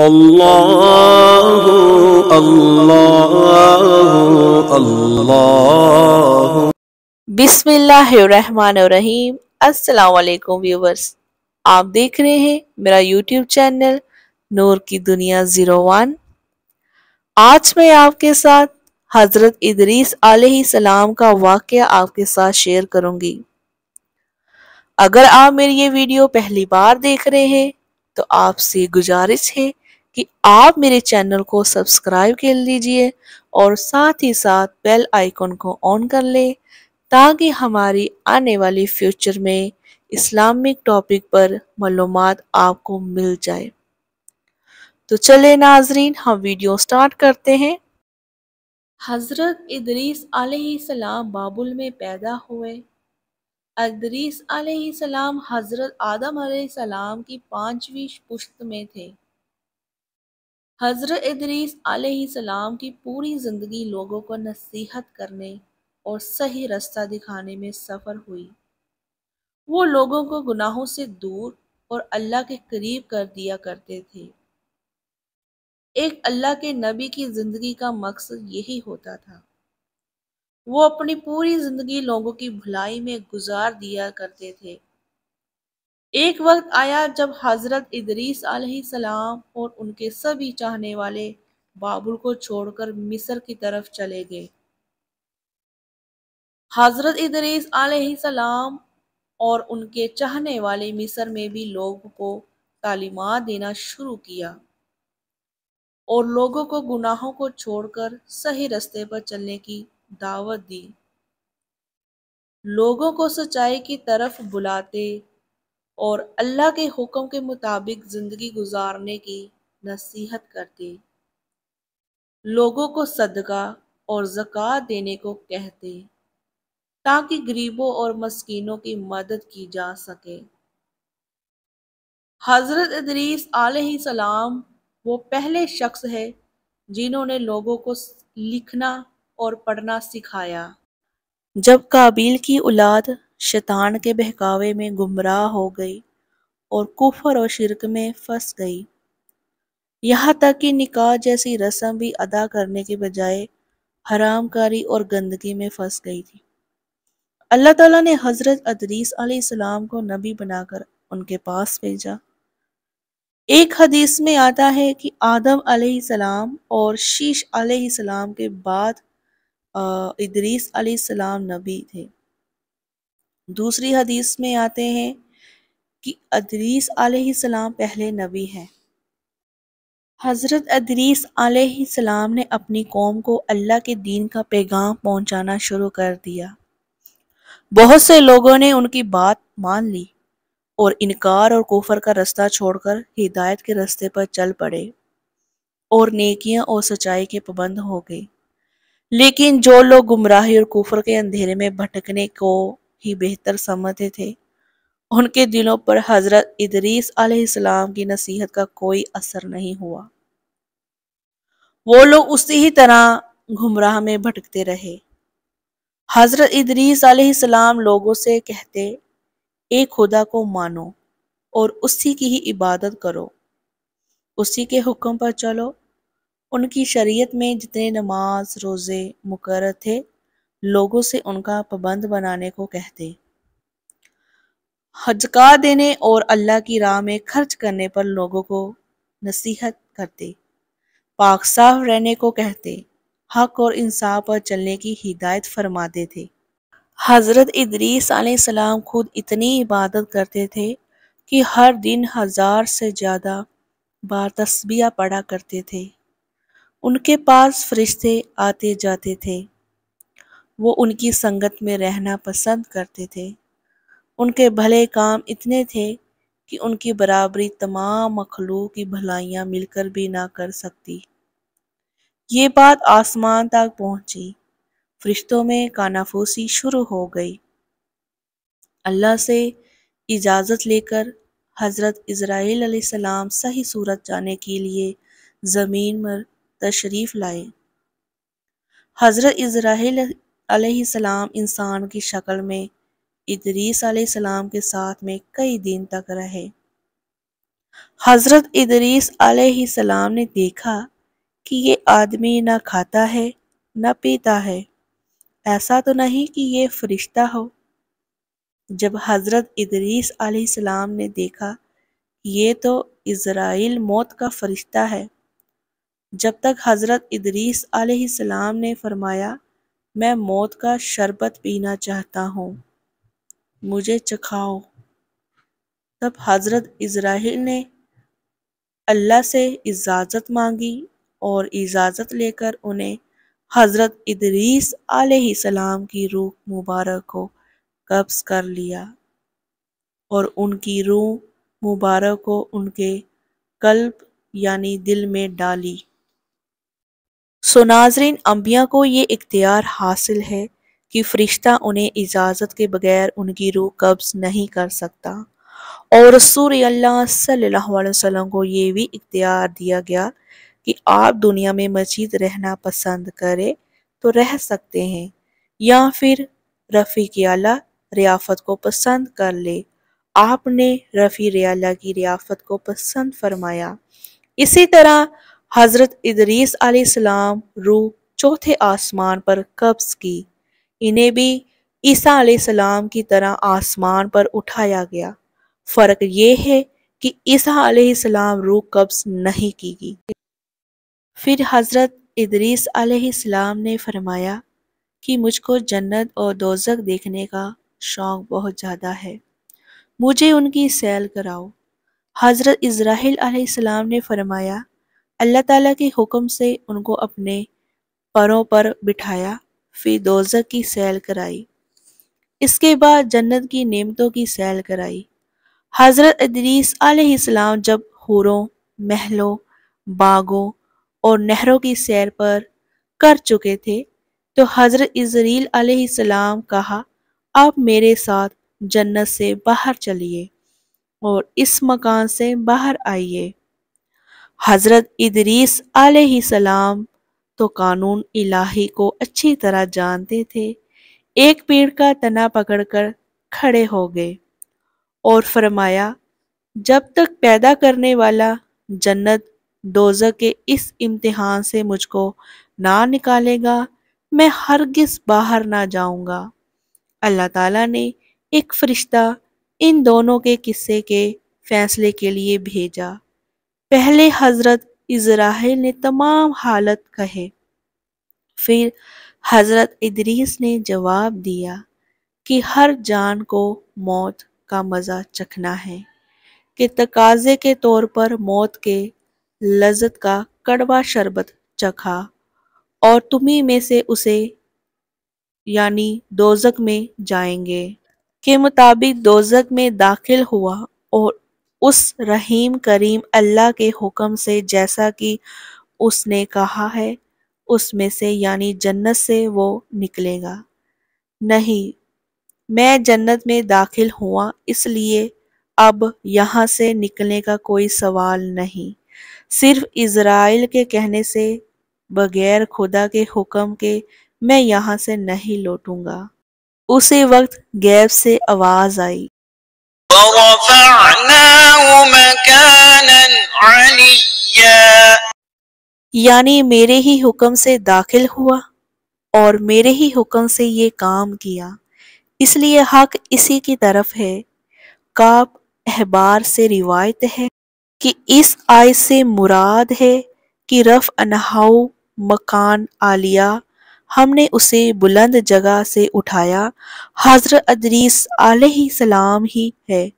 अल्लाह अल्लाह अल्लाह बिस्मिल्लाहिर्रहमानिर्रहीम अस्सलाम वालेकुम व्यूवर्स आप देख रहे हैं मेरा यूट्यूब चैनल नूर की दुनिया ज़ीरो वन आज मैं आपके साथ हज़रत इदरीस सलाम का वाक्य आपके साथ शेयर करूंगी अगर आप मेरी ये वीडियो पहली बार देख रहे हैं तो आपसे गुजारिश है कि आप मेरे चैनल को सब्सक्राइब कर लीजिए और साथ ही साथ बेल आइकन को ऑन कर ले ताकि हमारी आने वाली फ्यूचर में इस्लामिक टॉपिक पर मालूम आपको मिल जाए तो चले नाजरीन हम वीडियो स्टार्ट करते हैं हज़रत इदरीस सलाम बाबुल में पैदा हुए इदरीस सलाम हज़रत आदम सलाम की पांचवी पुश्त में थे हज़रत इदरीस सलाम की पूरी ज़िंदगी लोगों को नसीहत करने और सही रास्ता दिखाने में सफ़र हुई वो लोगों को गुनाहों से दूर और अल्लाह के करीब कर दिया करते थे एक अल्लाह के नबी की ज़िंदगी का मकसद यही होता था वो अपनी पूरी ज़िंदगी लोगों की भलाई में गुजार दिया करते थे एक वक्त आया जब हज़रत इदरीस सलाम और उनके सभी चाहने वाले बाबुल को छोड़कर मिस्र की तरफ चले गए हज़रत इदरीस सलाम और उनके चाहने वाले मिस्र में भी लोगों को तालीमत देना शुरू किया और लोगों को गुनाहों को छोड़कर सही रास्ते पर चलने की दावत दी लोगों को सच्चाई की तरफ बुलाते और अल्लाह के हुक्म के मुताबिक ज़िंदगी गुजारने की नसीहत करते लोगों को सदका और जक़ात देने को कहते ताकि गरीबों और मस्किनों की मदद की जा सके हज़रत इदरीस सलाम वो पहले शख्स है जिन्होंने लोगों को लिखना और पढ़ना सिखाया जब काबिल की औलाद शैतान के बहकावे में गुमराह हो गई और कुफर और शिरक में फंस गई यहाँ तक कि निकाह जैसी रस्म भी अदा करने के बजाय हरामकारी और गंदगी में फंस गई थी अल्लाह ताला ने हज़रत अदरीस अलैहिस्सलाम को नबी बनाकर उनके पास भेजा एक हदीस में आता है कि आदम अलैहिस्सलाम और शीश अलैहिस्सलाम के बाद इदरीस अलैहिस्सलाम नबी थे दूसरी हदीस में आते हैं कि अदरीस आसमाम पहले नबी हैं हज़रत अदरीस आसमाम ने अपनी कौम को अल्लाह के दीन का पैगाम पहुंचाना शुरू कर दिया बहुत से लोगों ने उनकी बात मान ली और इनकार और कोफर का रास्ता छोड़कर हिदायत के रास्ते पर चल पड़े और नेकियां और सच्चाई के पाबंद हो गए लेकिन जो लोग गुमराही और कुफर के अंधेरे में भटकने को ही बेहतर समझते थे उनके दिलों पर हजरत इदरीस अलैहिस्सलाम की नसीहत का कोई असर नहीं हुआ वो लोग उसी ही तरह घुमराह में भटकते रहे हजरत इदरीस अलैहिस्सलाम लोगों से कहते एक खुदा को मानो और उसी की ही इबादत करो उसी के हुक्म पर चलो उनकी शरीयत में जितने नमाज रोज़े मुकर थे लोगों से उनका पाबंद बनाने को कहते हजका देने और अल्लाह की राह में खर्च करने पर लोगों को नसीहत करते पाक साफ रहने को कहते हक और इंसाफ पर चलने की हिदायत फरमाते थे हज़रत इदरीस सलाम खुद इतनी इबादत करते थे कि हर दिन हज़ार से ज़्यादा बार तस्बिया पढ़ा करते थे उनके पास फरिश्ते आते जाते थे वो उनकी संगत में रहना पसंद करते थे उनके भले काम इतने थे कि उनकी बराबरी तमाम मखलूक की भलाइयाँ मिलकर भी ना कर सकती ये बात आसमान तक पहुंची फरिश्तों में कानाफूसी शुरू हो गई अल्लाह से इजाज़त लेकर हज़रत इसराइल सलाम सही सूरत जाने के लिए ज़मीन पर तशरीफ़ लाए हज़रत इसराइल अलैहिस्सलाम इंसान की शक्ल में इदरीस अलैहिस्सलाम के साथ में कई दिन तक रहे हज़रत इदरीस अलैहिस्सलाम ने देखा कि ये आदमी ना खाता है ना पीता है ऐसा तो नहीं कि ये फरिश्ता हो जब हज़रत इदरीस अलैहिस्सलाम ने देखा ये तो इसराइल मौत का फरिश्ता है जब तक हज़रत इदरीस अलैहिस्सलाम ने फरमाया मैं मौत का शरबत पीना चाहता हूँ मुझे चखाओ तब हज़रत इज़राइल ने अल्लाह से इजाज़त मांगी और इजाज़त लेकर उन्हें हज़रत इदरीस सलाम की रूह मुबारक को कब्ज़ कर लिया और उनकी रूह मुबारक को उनके कल्ब यानी दिल में डाली सो नाजरीन अम्बिया को ये इख्तियार हासिल है कि फ़रिश्ता उन्हें इजाज़त के बगैर उनकी रूह कब्ज़ नहीं कर सकता और रसूल अल्लाह सल्लल्लाहु अलैहि वसल्लम को ये भी इख्तियार दिया गया कि आप दुनिया में मजीद रहना पसंद करें तो रह सकते हैं या फिर रफ़ी की आला रियाफत को पसंद कर ले आपने रफ़ी रियाला की रियाफत को पसंद फरमाया इसी तरह हज़रत इदरीस आलाम रूह चौथे आसमान पर कब्ज़ की इन्हें भी ईसा आलाम की तरह आसमान पर उठाया गया फ़र्क ये है कि ईसा आलाम रूह कब्ज़ नहीं की गई फिर हज़रत इदरीस आलाम ने फरमाया कि मुझको जन्नत और दोजक देखने का शौक़ बहुत ज़्यादा है मुझे उनकी सैल कराओ हज़रत इसराइल आलाम ने फरमाया अल्लाह ताला के हुक्म से उनको अपने परों पर बिठाया फिर दोजक की सैल कराई इसके बाद जन्नत की नेमतों की सैल कराई हज़रत अदरीस आलाम जब हूरों महलों बागों और नहरों की सैर पर कर चुके थे तो हज़रत इजरील आलाम कहा आप मेरे साथ जन्नत से बाहर चलिए और इस मकान से बाहर आइए हज़रत इदरीस आलाम तो कानून इलाही को अच्छी तरह जानते थे एक पेड़ का तना पकड़कर खड़े हो गए और फरमाया जब तक पैदा करने वाला जन्नत दोजक के इस इम्तिहान से मुझको ना निकालेगा मैं हरगिज बाहर ना जाऊंगा अल्लाह ताला ने एक फ़रिश्ता इन दोनों के किस्से के फ़ैसले के लिए भेजा पहले हजरत इज़राइल ने तमाम हालत कहे फिर हजरत इदरीस ने जवाब दिया कि हर जान को मौत का मज़ा चखना है कि तकाजे के तौर पर मौत के लजत का कड़वा शरबत चखा और तुम्ही में से उसे यानी दोजक में जाएंगे के मुताबिक दोजक में दाखिल हुआ और उस रहीम करीम अल्लाह के हुक्म से जैसा कि उसने कहा है उसमें से यानी जन्नत से वो निकलेगा नहीं मैं जन्नत में दाखिल हुआ इसलिए अब यहाँ से निकलने का कोई सवाल नहीं सिर्फ इज़राइल के कहने से बगैर खुदा के हुक्म के मैं यहाँ से नहीं लौटूंगा उसी वक्त गैब से आवाज़ आई यानी मेरे ही हुक्म से दाखिल हुआ और मेरे ही हुक्म से ये काम किया इसलिए हक इसी की तरफ है काब अहबार से रिवायत है कि इस आय से मुराद है कि रफ अनहाउ मकान आलिया हमने उसे बुलंद जगह से उठाया हज़रत अदरीस सलाम ही है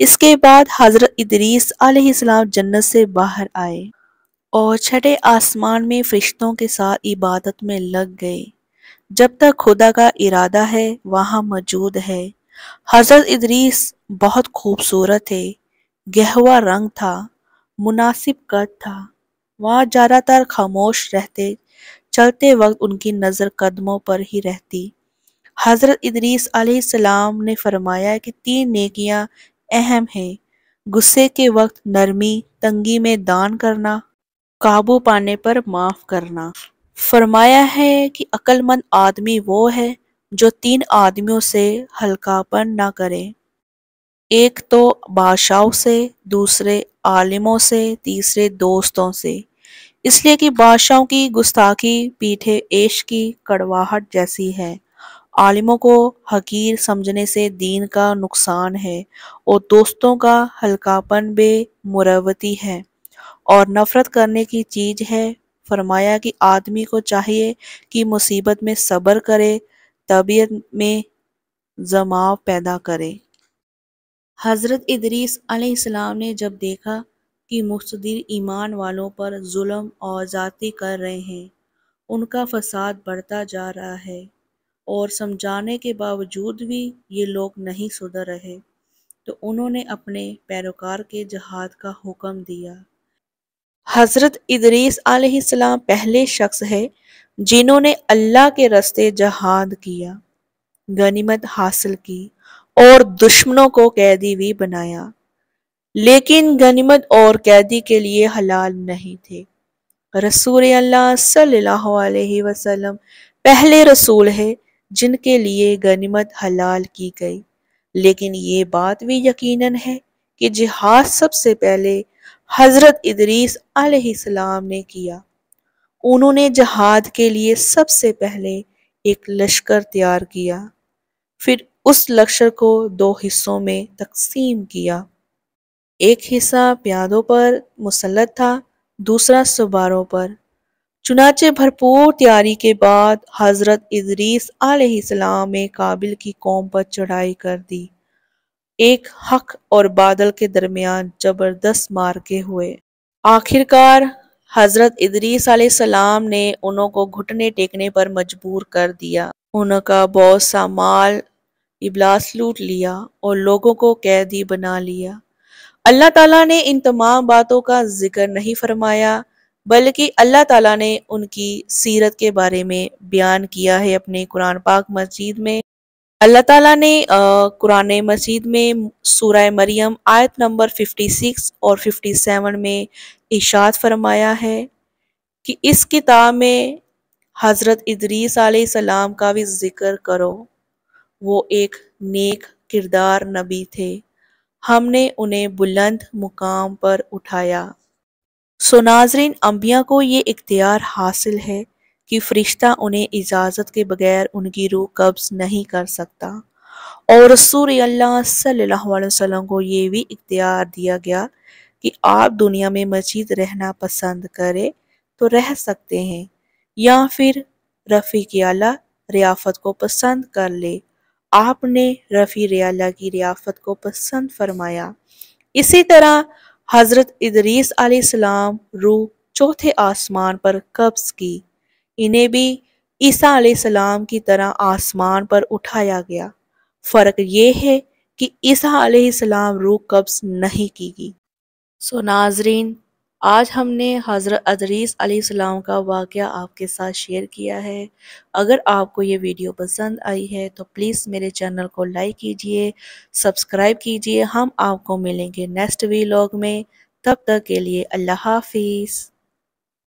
इसके बाद हज़रत इदरीस सलाम जन्नत से बाहर आए और छठे आसमान में फरिश्तों के साथ इबादत में लग गए जब तक खुदा का इरादा है वहाँ मौजूद है हज़रत इदरीस बहुत खूबसूरत थे गहवा रंग था मुनासिब कद था वहाँ ज़्यादातर खामोश रहते चलते वक्त उनकी नज़र कदमों पर ही रहती हज़रत इदरीस सलाम ने फरमाया कि तीन नेकियां अहम हैं गुस्से के वक्त नरमी तंगी में दान करना काबू पाने पर माफ़ करना फरमाया है कि अक्लमंद आदमी वो है जो तीन आदमियों से हल्कापन ना करे एक तो बादशाहों से दूसरे आलिमों से तीसरे दोस्तों से इसलिए कि बादशाहों की गुस्ताखी पीठे ऐश की कड़वाहट जैसी है आलिमों को हकीर समझने से दीन का नुकसान है और दोस्तों का हल्कापन बे मुरवती है और नफ़रत करने की चीज़ है फरमाया कि आदमी को चाहिए कि मुसीबत में सब्र करे तबीयत में जमाव पैदा करे हज़रत इदरीस अलैहिस्सलाम ने जब देखा कि मुस्तदिर ईमान वालों पर जुल्म और ज़ाती कर रहे हैं उनका फसाद बढ़ता जा रहा है और समझाने के बावजूद भी ये लोग नहीं सुधर रहे तो उन्होंने अपने पैरोकार के जहाद का हुक्म दिया हज़रत इदरीस आसमाम पहले शख्स है जिन्होंने अल्लाह के रस्ते जहाद किया गनीमत हासिल की और दुश्मनों को कैदी भी बनाया लेकिन गनीमत और कैदी के लिए हलाल नहीं थे रसूल अल्लाह सल्लल्लाहु अलैहि वसल्लम पहले रसूल है जिनके लिए गनीमत हलाल की गई लेकिन ये बात भी यकीनन है कि जिहाद सबसे पहले हज़रत इदरीस अलैहिस्सलाम ने किया उन्होंने जहाद के लिए सबसे पहले एक लश्कर तैयार किया फिर उस लश्कर को दो हिस्सों में तकसीम किया एक हिस्सा प्यादों पर मुसलत था दूसरा सुबारों पर चुनाचे भरपूर तैयारी के बाद हज़रत इदरीस आलाम ने काबिल की कौम पर चढ़ाई कर दी एक हक और बादल के दरमियान जबरदस्त मार्के हुए आखिरकार हज़रत इदरीस आलाम ने उन्हों को घुटने टेकने पर मजबूर कर दिया उनका बहुत सा माल इबलास लूट लिया और लोगों को कैदी बना लिया अल्लाह ताला ने इन तमाम बातों का जिक्र नहीं फरमाया बल्कि अल्लाह ताला ने उनकी सीरत के बारे में बयान किया है अपने कुरान पाक मस्जिद में अल्लाह ताला ने कुरान मस्जिद में सूरह मरियम आयत नंबर 56 और 57 में इशात फरमाया है कि इस किताब में हज़रत इदरीस सलाम का भी ज़िक्र करो वो एक नेक किरदार नबी थे हमने उन्हें बुलंद मुकाम पर उठाया सो नाजरीन अम्बिया को ये इख्तियार हासिल है कि फ़रिश्ता उन्हें इजाज़त के बगैर उनकी रूह कब्ज़ नहीं कर सकता और रसूल अल्लाह सल्लल्लाहु अलैहि वसल्लम को ये भी इख्तियार दिया गया कि आप दुनिया में मजीद रहना पसंद करें तो रह सकते हैं या फिर रफ़ी की आला रियाफत को पसंद कर ले आपने रफ़ी रियाला की रियाफत को पसंद फरमाया इसी तरह हज़रत इदरीस आलाम रू चौथे आसमान पर कब्ज़ की इन्हें भी ईसा आलाम की तरह आसमान पर उठाया गया फ़र्क ये है कि ईसा आलाम रू कब्ज़ नहीं की गई सो नाजरीन आज हमने हज़रत अदरीस सलाम का वाक़ आपके साथ शेयर किया है अगर आपको ये वीडियो पसंद आई है तो प्लीज़ मेरे चैनल को लाइक कीजिए सब्सक्राइब कीजिए हम आपको मिलेंगे नेक्स्ट वीलॉग में तब तक के लिए अल्लाह हाफिज़